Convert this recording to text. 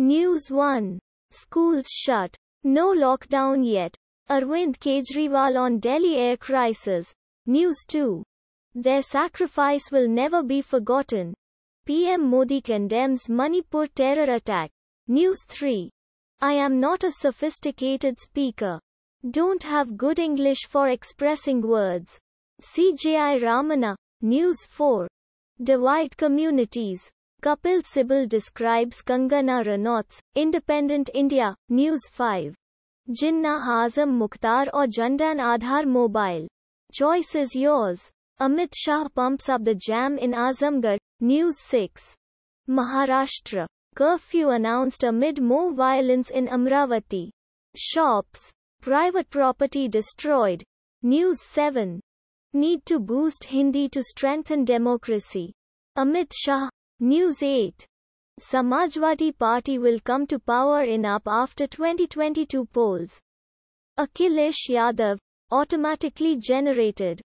News 1. Schools shut. No lockdown yet. Arvind Kejriwal on Delhi air crisis. News 2. Their sacrifice will never be forgotten. PM Modi condemns Manipur terror attack. News 3. I am not a sophisticated speaker. Don't have good English for expressing words. CJI Ramana. News 4. Divide communities. Kapil Sibyl describes Kangana Ranauts, Independent India, News 5. Jinnah Azam Mukhtar or Jandan Aadhaar Mobile. Choice is yours. Amit Shah pumps up the jam in Azamgarh, News 6. Maharashtra. Curfew announced amid more violence in Amravati. Shops. Private property destroyed. News 7. Need to boost Hindi to strengthen democracy. Amit Shah, News 8 Samajwadi Party will come to power in UP after 2022 polls. Akhilesh Yadav, automatically generated